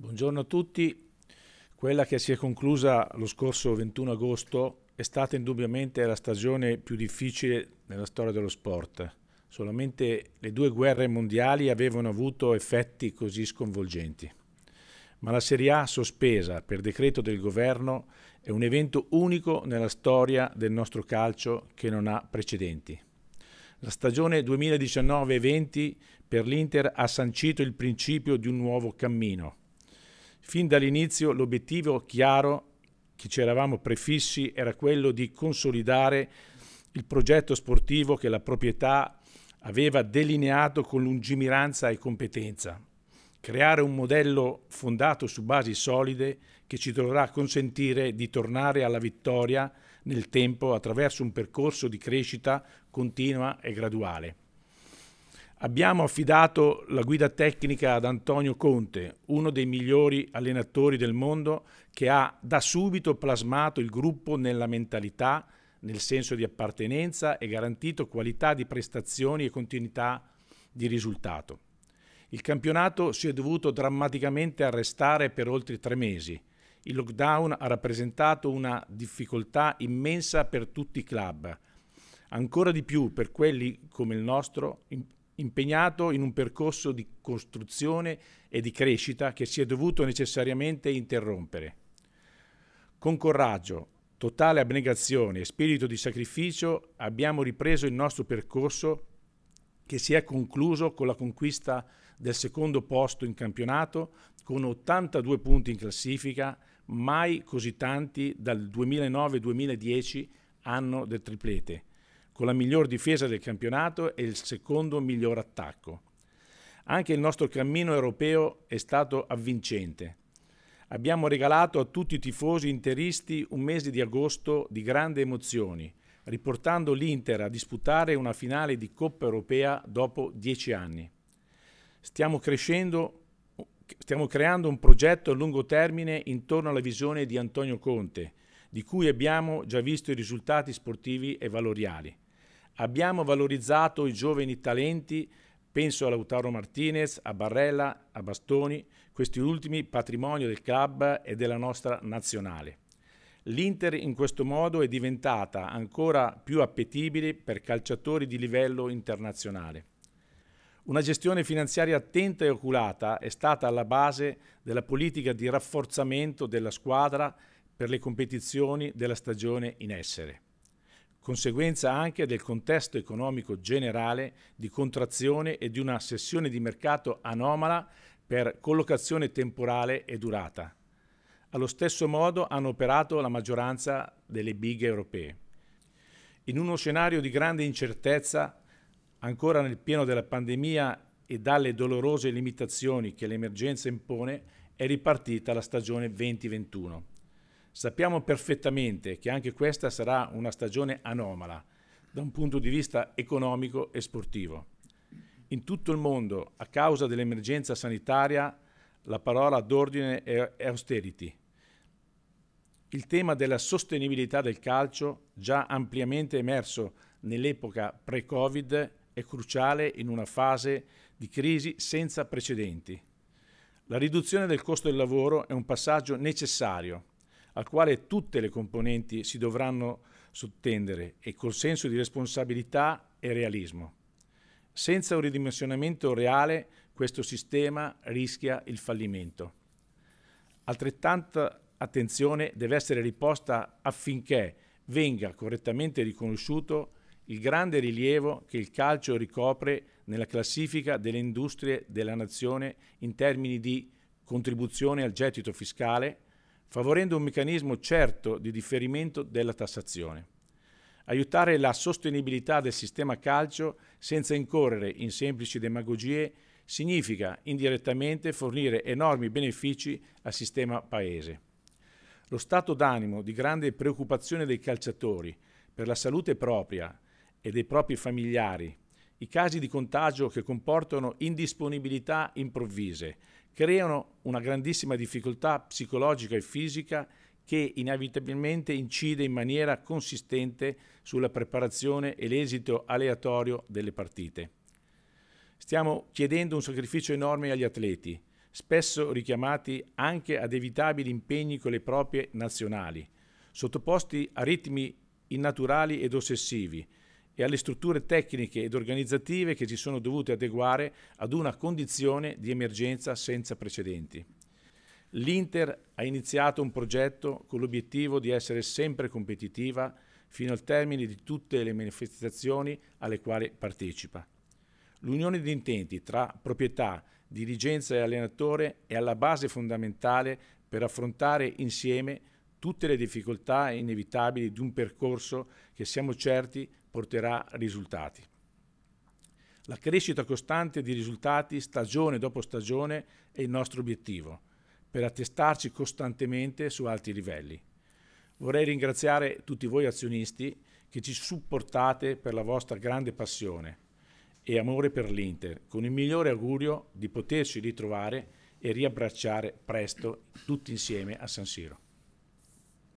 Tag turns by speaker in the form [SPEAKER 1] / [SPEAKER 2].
[SPEAKER 1] Buongiorno a tutti. Quella che si è conclusa lo scorso 21 agosto è stata indubbiamente la stagione più difficile nella storia dello sport. Solamente le due guerre mondiali avevano avuto effetti così sconvolgenti. Ma la Serie A sospesa per decreto del governo è un evento unico nella storia del nostro calcio che non ha precedenti. La stagione 2019-20 per l'Inter ha sancito il principio di un nuovo cammino Fin dall'inizio l'obiettivo chiaro che ci eravamo prefissi era quello di consolidare il progetto sportivo che la proprietà aveva delineato con lungimiranza e competenza, creare un modello fondato su basi solide che ci dovrà consentire di tornare alla vittoria nel tempo attraverso un percorso di crescita continua e graduale. Abbiamo affidato la guida tecnica ad Antonio Conte, uno dei migliori allenatori del mondo che ha da subito plasmato il gruppo nella mentalità, nel senso di appartenenza e garantito qualità di prestazioni e continuità di risultato. Il campionato si è dovuto drammaticamente arrestare per oltre tre mesi. Il lockdown ha rappresentato una difficoltà immensa per tutti i club, ancora di più per quelli come il nostro impegnato in un percorso di costruzione e di crescita che si è dovuto necessariamente interrompere. Con coraggio, totale abnegazione e spirito di sacrificio abbiamo ripreso il nostro percorso che si è concluso con la conquista del secondo posto in campionato con 82 punti in classifica, mai così tanti dal 2009-2010 anno del triplete con la miglior difesa del campionato e il secondo miglior attacco. Anche il nostro cammino europeo è stato avvincente. Abbiamo regalato a tutti i tifosi interisti un mese di agosto di grandi emozioni, riportando l'Inter a disputare una finale di Coppa europea dopo dieci anni. Stiamo crescendo stiamo creando un progetto a lungo termine intorno alla visione di Antonio Conte, di cui abbiamo già visto i risultati sportivi e valoriali. Abbiamo valorizzato i giovani talenti, penso a Lautaro Martinez, a Barrella, a Bastoni, questi ultimi patrimonio del club e della nostra nazionale. L'Inter in questo modo è diventata ancora più appetibile per calciatori di livello internazionale. Una gestione finanziaria attenta e oculata è stata alla base della politica di rafforzamento della squadra per le competizioni della stagione in essere conseguenza anche del contesto economico generale di contrazione e di una sessione di mercato anomala per collocazione temporale e durata. Allo stesso modo hanno operato la maggioranza delle big europee. In uno scenario di grande incertezza, ancora nel pieno della pandemia e dalle dolorose limitazioni che l'emergenza impone, è ripartita la stagione 2021 Sappiamo perfettamente che anche questa sarà una stagione anomala da un punto di vista economico e sportivo. In tutto il mondo, a causa dell'emergenza sanitaria, la parola d'ordine è austerity. Il tema della sostenibilità del calcio, già ampiamente emerso nell'epoca pre-Covid, è cruciale in una fase di crisi senza precedenti. La riduzione del costo del lavoro è un passaggio necessario al quale tutte le componenti si dovranno sottendere e col senso di responsabilità e realismo. Senza un ridimensionamento reale questo sistema rischia il fallimento. Altrettanta attenzione deve essere riposta affinché venga correttamente riconosciuto il grande rilievo che il calcio ricopre nella classifica delle industrie della nazione in termini di contribuzione al gettito fiscale, favorendo un meccanismo certo di differimento della tassazione. Aiutare la sostenibilità del sistema calcio senza incorrere in semplici demagogie significa indirettamente fornire enormi benefici al sistema paese. Lo stato d'animo di grande preoccupazione dei calciatori per la salute propria e dei propri familiari, i casi di contagio che comportano indisponibilità improvvise, creano una grandissima difficoltà psicologica e fisica che inevitabilmente incide in maniera consistente sulla preparazione e l'esito aleatorio delle partite. Stiamo chiedendo un sacrificio enorme agli atleti, spesso richiamati anche ad evitabili impegni con le proprie nazionali, sottoposti a ritmi innaturali ed ossessivi, e alle strutture tecniche ed organizzative che si sono dovute adeguare ad una condizione di emergenza senza precedenti. L'Inter ha iniziato un progetto con l'obiettivo di essere sempre competitiva fino al termine di tutte le manifestazioni alle quali partecipa. L'unione di intenti tra proprietà, dirigenza e allenatore è alla base fondamentale per affrontare insieme tutte le difficoltà inevitabili di un percorso che siamo certi porterà risultati. La crescita costante di risultati stagione dopo stagione è il nostro obiettivo, per attestarci costantemente su alti livelli. Vorrei ringraziare tutti voi azionisti che ci supportate per la vostra grande passione e amore per l'Inter, con il migliore augurio di poterci ritrovare e riabbracciare presto tutti insieme a San Siro.